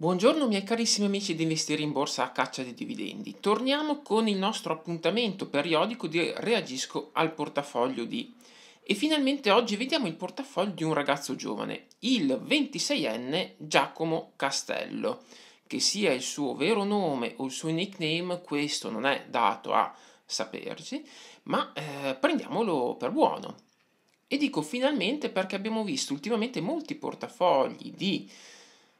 Buongiorno miei carissimi amici di investire in borsa a caccia di dividendi. Torniamo con il nostro appuntamento periodico di Reagisco al portafoglio di. E finalmente oggi vediamo il portafoglio di un ragazzo giovane, il 26enne Giacomo Castello. Che sia il suo vero nome o il suo nickname, questo non è dato a saperci, ma eh, prendiamolo per buono. E dico finalmente perché abbiamo visto ultimamente molti portafogli di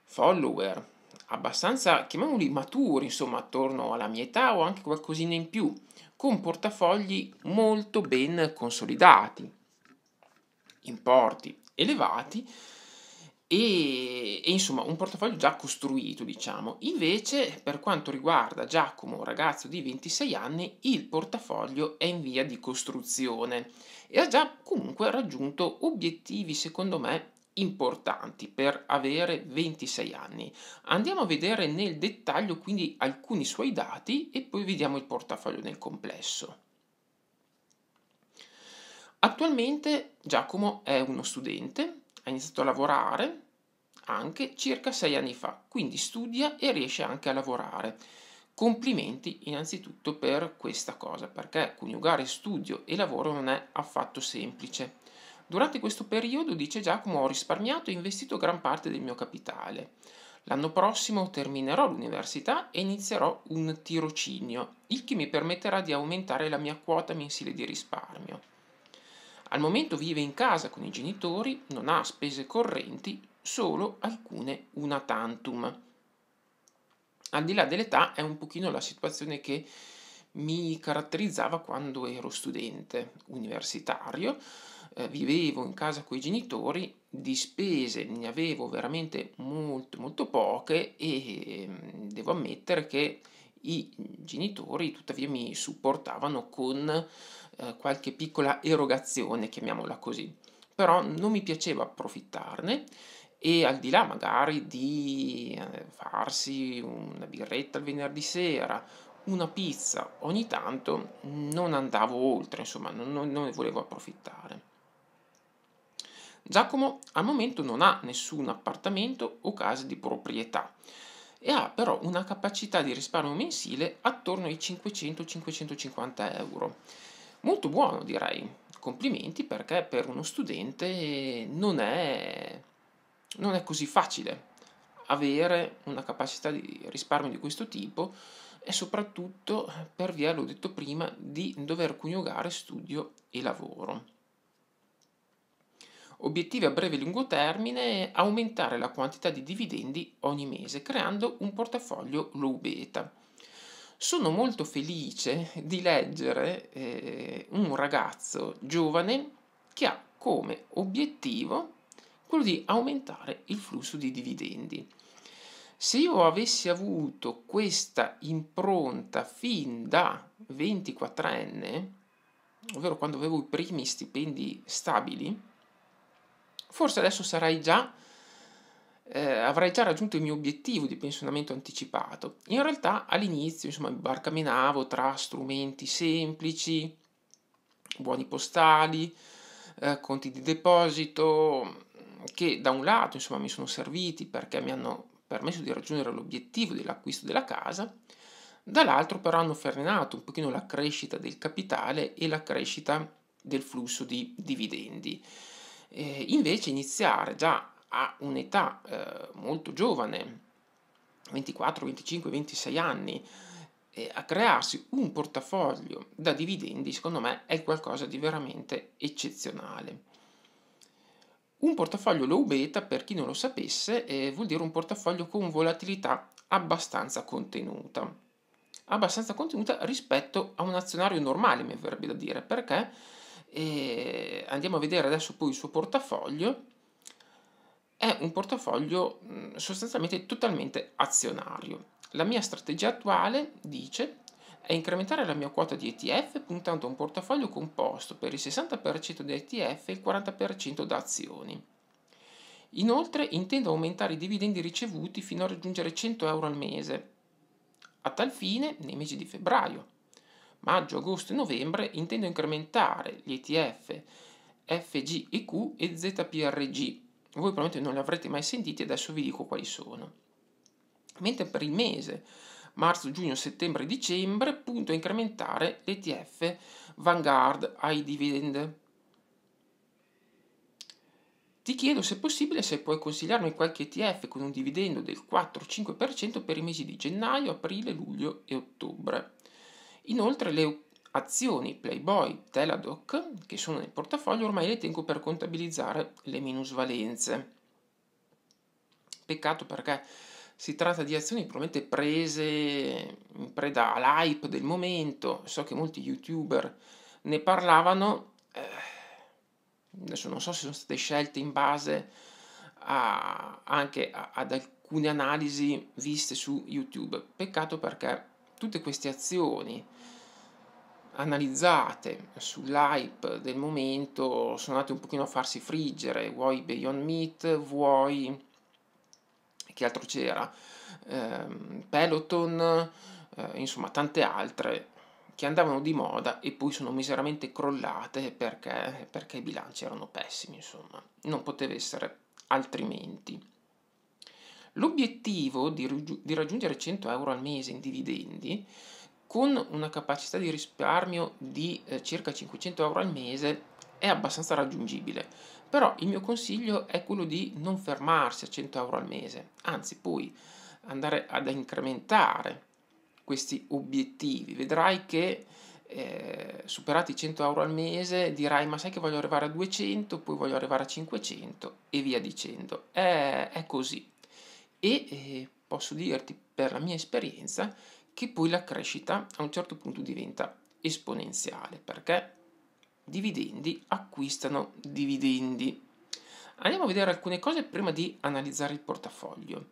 follower abbastanza, chiamiamoli maturi, insomma, attorno alla mia età o anche qualcosina in più, con portafogli molto ben consolidati, importi elevati e, e insomma un portafoglio già costruito, diciamo. Invece, per quanto riguarda Giacomo, ragazzo di 26 anni, il portafoglio è in via di costruzione e ha già comunque raggiunto obiettivi, secondo me, importanti per avere 26 anni. Andiamo a vedere nel dettaglio quindi alcuni suoi dati e poi vediamo il portafoglio nel complesso. Attualmente Giacomo è uno studente, ha iniziato a lavorare anche circa sei anni fa, quindi studia e riesce anche a lavorare. Complimenti innanzitutto per questa cosa, perché coniugare studio e lavoro non è affatto semplice. Durante questo periodo, dice Giacomo, ho risparmiato e investito gran parte del mio capitale. L'anno prossimo terminerò l'università e inizierò un tirocinio, il che mi permetterà di aumentare la mia quota mensile di risparmio. Al momento vive in casa con i genitori, non ha spese correnti, solo alcune una tantum. Al di là dell'età è un pochino la situazione che mi caratterizzava quando ero studente universitario, eh, vivevo in casa con i genitori, di spese ne avevo veramente molto molto poche e mm, devo ammettere che i genitori tuttavia mi supportavano con eh, qualche piccola erogazione, chiamiamola così. Però non mi piaceva approfittarne e al di là magari di eh, farsi una birretta il venerdì sera, una pizza ogni tanto, non andavo oltre, insomma, non, non ne volevo approfittare. Giacomo al momento non ha nessun appartamento o casa di proprietà e ha però una capacità di risparmio mensile attorno ai 500-550 euro. Molto buono direi, complimenti perché per uno studente non è, non è così facile avere una capacità di risparmio di questo tipo e soprattutto per via, l'ho detto prima, di dover coniugare studio e lavoro. Obiettivi a breve e lungo termine è aumentare la quantità di dividendi ogni mese creando un portafoglio low beta. Sono molto felice di leggere eh, un ragazzo giovane che ha come obiettivo quello di aumentare il flusso di dividendi. Se io avessi avuto questa impronta fin da 24enne, ovvero quando avevo i primi stipendi stabili, Forse adesso sarai già, eh, avrai già raggiunto il mio obiettivo di pensionamento anticipato. In realtà all'inizio, insomma, mi barcamenavo tra strumenti semplici, buoni postali, eh, conti di deposito, che da un lato, insomma, mi sono serviti perché mi hanno permesso di raggiungere l'obiettivo dell'acquisto della casa, dall'altro però hanno frenato un pochino la crescita del capitale e la crescita del flusso di dividendi eh, invece iniziare già a un'età eh, molto giovane, 24, 25, 26 anni, eh, a crearsi un portafoglio da dividendi, secondo me, è qualcosa di veramente eccezionale. Un portafoglio low beta, per chi non lo sapesse, eh, vuol dire un portafoglio con volatilità abbastanza contenuta. Abbastanza contenuta rispetto a un azionario normale, mi verrebbe da dire, perché e andiamo a vedere adesso poi il suo portafoglio. È un portafoglio mm, sostanzialmente totalmente azionario. La mia strategia attuale, dice, è incrementare la mia quota di ETF puntando a un portafoglio composto per il 60% di ETF e il 40% da azioni. Inoltre intendo aumentare i dividendi ricevuti fino a raggiungere 100 euro al mese. A tal fine, nei mesi di febbraio maggio, agosto e novembre intendo incrementare gli ETF FGIQ e ZPRG. Voi probabilmente non li avrete mai sentiti, adesso vi dico quali sono. Mentre per il mese marzo, giugno, settembre, dicembre punto a incrementare l'ETF Vanguard High Dividend. Ti chiedo se è possibile se puoi consigliarmi qualche ETF con un dividendo del 4-5% per i mesi di gennaio, aprile, luglio e ottobre. Inoltre le azioni Playboy, Teladoc, che sono nel portafoglio, ormai le tengo per contabilizzare le minusvalenze. Peccato perché si tratta di azioni probabilmente prese in preda all'hype del momento, so che molti youtuber ne parlavano, eh, adesso non so se sono state scelte in base a, anche ad alcune analisi viste su YouTube, peccato perché tutte queste azioni analizzate sull'hype del momento sono andate un pochino a farsi friggere, vuoi Beyond Meat, vuoi che altro c'era, ehm, Peloton, eh, insomma tante altre che andavano di moda e poi sono miseramente crollate perché, perché i bilanci erano pessimi, insomma, non poteva essere altrimenti. L'obiettivo di, raggiungere 100 euro al mese in dividendi con una capacità di risparmio di eh, circa 500 euro al mese è abbastanza raggiungibile. Però il mio consiglio è quello di non fermarsi a 100 euro al mese, anzi poi andare ad incrementare questi obiettivi. Vedrai che eh, superati i 100 euro al mese dirai ma sai che voglio arrivare a 200, poi voglio arrivare a 500 e via dicendo. È, è così. E eh, posso dirti per la mia esperienza che poi la crescita a un certo punto diventa esponenziale perché dividendi acquistano dividendi. Andiamo a vedere alcune cose prima di analizzare il portafoglio.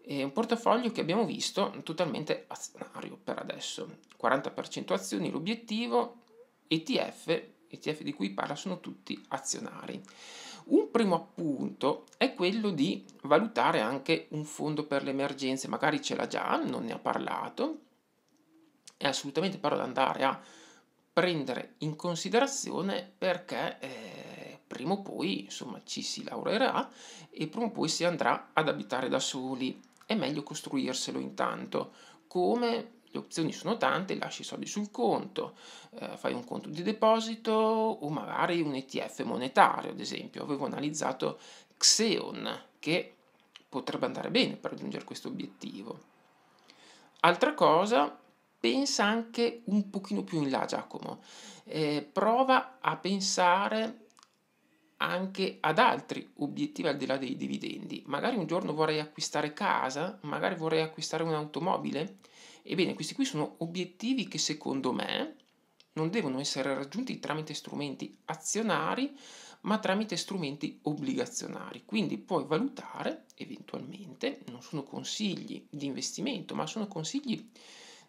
È un portafoglio che abbiamo visto totalmente azionario per adesso. 40% azioni l'obiettivo, ETF, ETF di cui parla sono tutti azionari. Un primo appunto è quello di valutare anche un fondo per le emergenze, magari ce l'ha già, non ne ha parlato, è assolutamente però da andare a prendere in considerazione perché eh, prima o poi insomma ci si laureerà e prima o poi si andrà ad abitare da soli. È meglio costruirselo intanto. Come le opzioni sono tante, lasci i soldi sul conto, eh, fai un conto di deposito o magari un ETF monetario, ad esempio. Avevo analizzato Xeon che potrebbe andare bene per raggiungere questo obiettivo. Altra cosa, pensa anche un pochino più in là Giacomo, eh, prova a pensare anche ad altri obiettivi al di là dei dividendi. Magari un giorno vorrei acquistare casa, magari vorrei acquistare un'automobile. Ebbene, questi qui sono obiettivi che secondo me non devono essere raggiunti tramite strumenti azionari, ma tramite strumenti obbligazionari. Quindi puoi valutare eventualmente, non sono consigli di investimento, ma sono consigli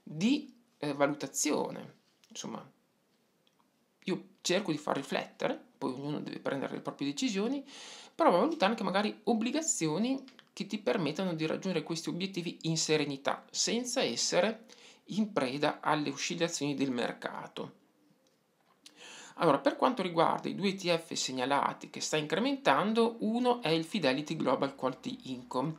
di eh, valutazione. Insomma, io cerco di far riflettere poi ognuno deve prendere le proprie decisioni, però va a valutare anche magari obbligazioni che ti permettano di raggiungere questi obiettivi in serenità, senza essere in preda alle oscillazioni del mercato. Allora, per quanto riguarda i due ETF segnalati che sta incrementando, uno è il Fidelity Global Quality Income.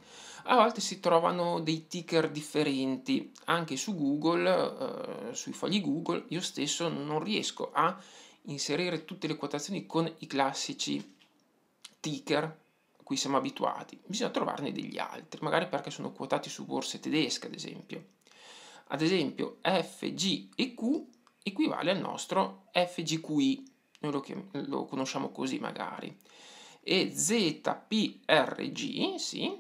A volte si trovano dei ticker differenti anche su Google, eh, sui fogli Google. Io stesso non riesco a inserire tutte le quotazioni con i classici ticker a cui siamo abituati, bisogna trovarne degli altri, magari perché sono quotati su borse tedesche, ad esempio. Ad esempio, FGEQ equivale al nostro FGQI, noi lo, lo conosciamo così magari. E ZPRG, sì,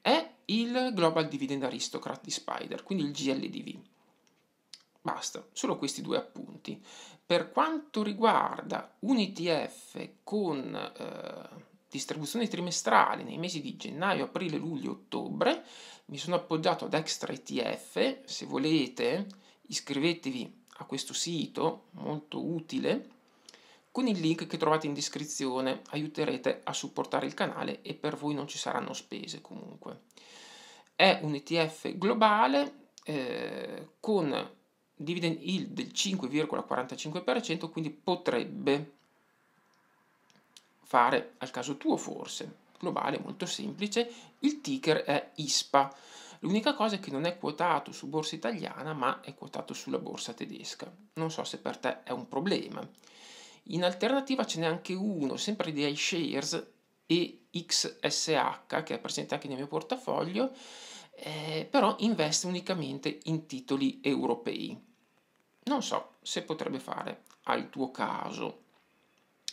è il Global Dividend Aristocrat di Spider, quindi il GLDV. Basta, solo questi due appunti. Per quanto riguarda un ETF con eh, distribuzioni trimestrali nei mesi di gennaio, aprile, luglio, ottobre, mi sono appoggiato ad Extra ETF. Se volete, iscrivetevi a questo sito molto utile con il link che trovate in descrizione aiuterete a supportare il canale e per voi non ci saranno spese comunque. È un ETF globale eh, con dividend yield del 5,45%, quindi potrebbe fare al caso tuo forse. Globale, molto semplice, il ticker è ISPA. L'unica cosa è che non è quotato su borsa italiana, ma è quotato sulla borsa tedesca. Non so se per te è un problema. In alternativa ce n'è anche uno, sempre di iShares e XSH, che è presente anche nel mio portafoglio, eh, però investe unicamente in titoli europei non so se potrebbe fare al tuo caso.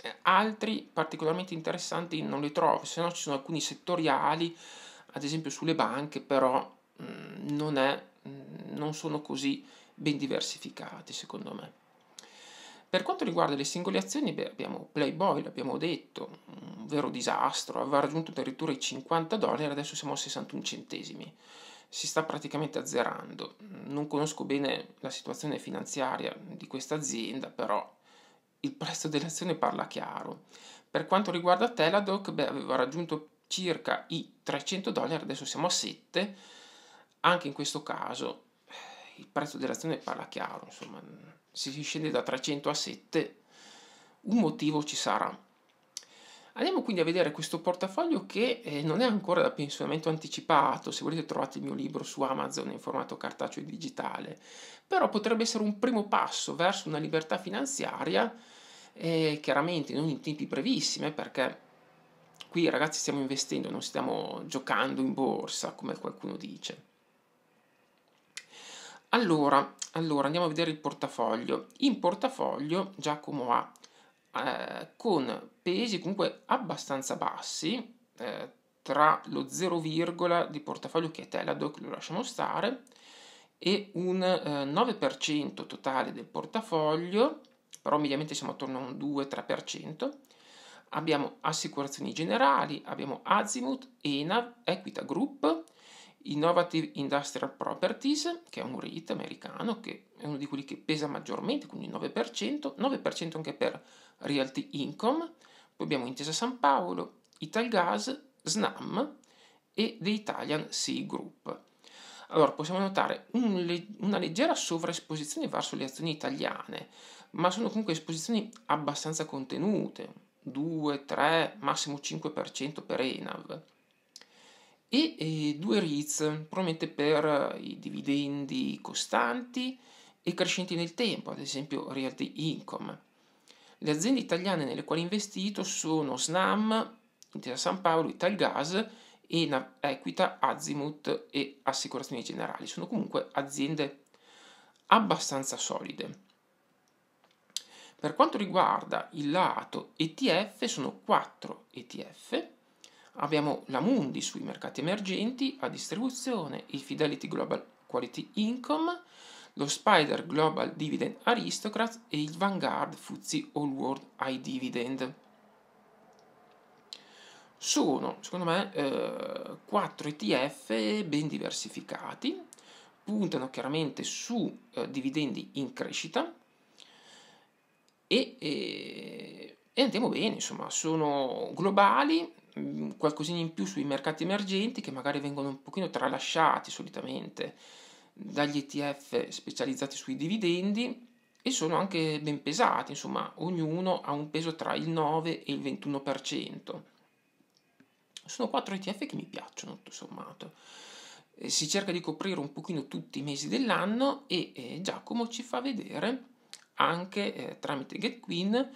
Eh, altri particolarmente interessanti non li trovo, se no ci sono alcuni settoriali, ad esempio sulle banche, però mm, non, è, mm, non sono così ben diversificati secondo me. Per quanto riguarda le singole azioni, beh, abbiamo Playboy, l'abbiamo detto, un vero disastro, aveva raggiunto addirittura i 50 dollari, adesso siamo a 61 centesimi si sta praticamente azzerando. Non conosco bene la situazione finanziaria di questa azienda, però il prezzo delle azioni parla chiaro. Per quanto riguarda Teladoc, beh, aveva raggiunto circa i 300 dollari, adesso siamo a 7. Anche in questo caso eh, il prezzo dell'azione parla chiaro, insomma, se si scende da 300 a 7 un motivo ci sarà. Andiamo quindi a vedere questo portafoglio che eh, non è ancora da pensionamento anticipato, se volete trovate il mio libro su Amazon in formato cartaceo e digitale, però potrebbe essere un primo passo verso una libertà finanziaria, eh, chiaramente non in tempi brevissimi, eh, perché qui ragazzi stiamo investendo, non stiamo giocando in borsa, come qualcuno dice. Allora, allora andiamo a vedere il portafoglio. In portafoglio Giacomo ha eh, con pesi comunque abbastanza bassi, eh, tra lo 0, di portafoglio che è Teladoc, lo lasciamo stare, e un eh, 9% totale del portafoglio, però mediamente siamo attorno a un 2-3%. Abbiamo assicurazioni generali, abbiamo Azimut, ENAV, Equita Group, Innovative Industrial Properties, che è un REIT americano, che è uno di quelli che pesa maggiormente, quindi 9%, 9% anche per Realty Income, poi abbiamo Intesa San Paolo, Italgas, Snam e The Italian Sea Group. Allora, possiamo notare un, una leggera sovraesposizione verso le azioni italiane, ma sono comunque esposizioni abbastanza contenute, 2, 3, massimo 5% per Enav e, e due REITs, promette per eh, i dividendi costanti e crescenti nel tempo, ad esempio Realty Income. Le aziende italiane nelle quali investito sono Snam, Intesa San Paolo, Italgas, Enap, Equita, Azimut e Assicurazioni Generali. Sono comunque aziende abbastanza solide. Per quanto riguarda il lato ETF, sono 4 ETF Abbiamo la Mundi sui mercati emergenti, a distribuzione, il Fidelity Global Quality Income, lo Spider Global Dividend Aristocrat e il Vanguard Fuzzi All World High Dividend. Sono, secondo me, eh, 4 ETF ben diversificati, puntano chiaramente su eh, dividendi in crescita e, e, eh, e andiamo bene, insomma, sono globali, Mm, qualcosina in più sui mercati emergenti che magari vengono un pochino tralasciati solitamente dagli ETF specializzati sui dividendi e sono anche ben pesati, insomma ognuno ha un peso tra il 9 e il 21%. Sono 4 ETF che mi piacciono tutto sommato. Eh, si cerca di coprire un pochino tutti i mesi dell'anno e eh, Giacomo ci fa vedere anche eh, tramite GetQueen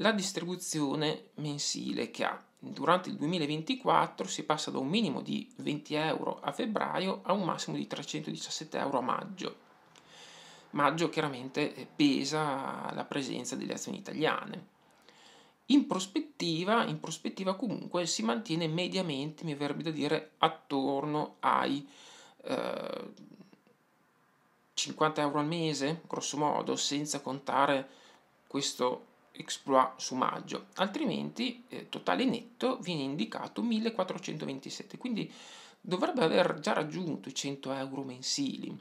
la distribuzione mensile che ha durante il 2024 si passa da un minimo di 20 euro a febbraio a un massimo di 317 euro a maggio. Maggio chiaramente eh, pesa la presenza delle azioni italiane. In prospettiva, in prospettiva comunque si mantiene mediamente, mi verrebbe da dire, attorno ai eh, 50 euro al mese, grosso modo, senza contare questo exploit su maggio, altrimenti eh, totale netto viene indicato 1427, quindi dovrebbe aver già raggiunto i 100 euro mensili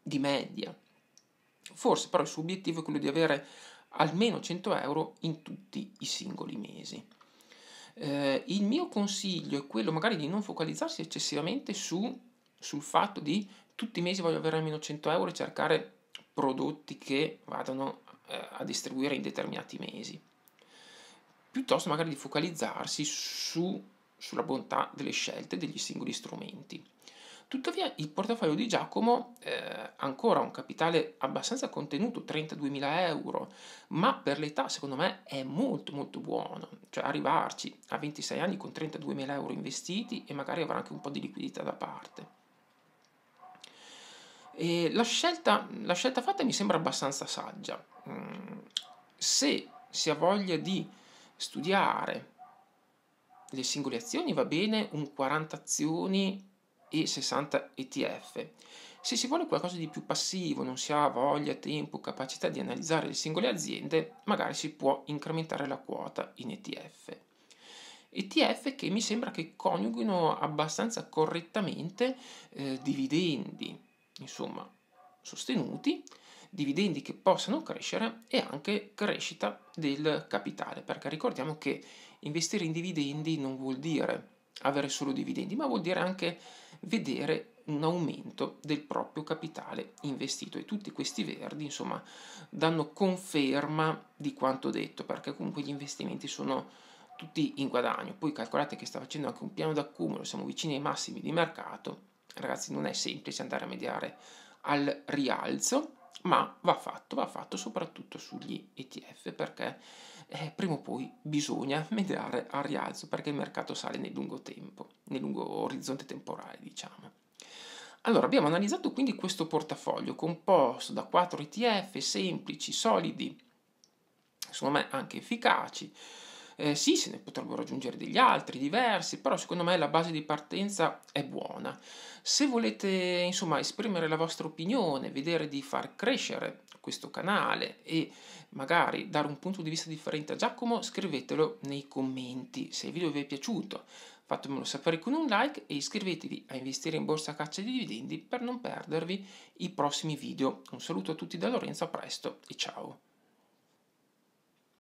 di media. Forse però il suo obiettivo è quello di avere almeno 100 euro in tutti i singoli mesi. Eh, il mio consiglio è quello magari di non focalizzarsi eccessivamente su, sul fatto di tutti i mesi voglio avere almeno 100 euro e cercare prodotti che vadano eh, a distribuire in determinati mesi, piuttosto magari di focalizzarsi su, sulla bontà delle scelte degli singoli strumenti. Tuttavia il portafoglio di Giacomo eh, ancora un capitale abbastanza contenuto, 32.000 euro, ma per l'età secondo me è molto molto buono, cioè arrivarci a 26 anni con 32.000 euro investiti e magari avrà anche un po' di liquidità da parte. La scelta, la scelta fatta mi sembra abbastanza saggia, Mm, se si ha voglia di studiare le singole azioni va bene un 40 azioni e 60 ETF. Se si vuole qualcosa di più passivo, non si ha voglia, tempo, capacità di analizzare le singole aziende, magari si può incrementare la quota in ETF. ETF che mi sembra che coniughino abbastanza correttamente eh, dividendi, insomma, sostenuti dividendi che possano crescere e anche crescita del capitale, perché ricordiamo che investire in dividendi non vuol dire avere solo dividendi, ma vuol dire anche vedere un aumento del proprio capitale investito e tutti questi verdi insomma danno conferma di quanto detto perché comunque gli investimenti sono tutti in guadagno poi calcolate che sta facendo anche un piano d'accumulo siamo vicini ai massimi di mercato ragazzi non è semplice andare a mediare al rialzo ma va fatto, va fatto soprattutto sugli ETF perché eh, prima o poi bisogna mediare al rialzo perché il mercato sale nel lungo tempo, nel lungo orizzonte temporale diciamo. Allora, abbiamo analizzato quindi questo portafoglio composto da 4 ETF semplici, solidi, secondo me anche efficaci, eh, sì, se ne potrebbero raggiungere degli altri, diversi, però secondo me la base di partenza è buona. Se volete, insomma, esprimere la vostra opinione, vedere di far crescere questo canale e magari dare un punto di vista differente a Giacomo, scrivetelo nei commenti. Se il video vi è piaciuto, fatemelo sapere con un like e iscrivetevi a Investire in Borsa Caccia di Dividendi per non perdervi i prossimi video. Un saluto a tutti da Lorenzo, a presto e ciao!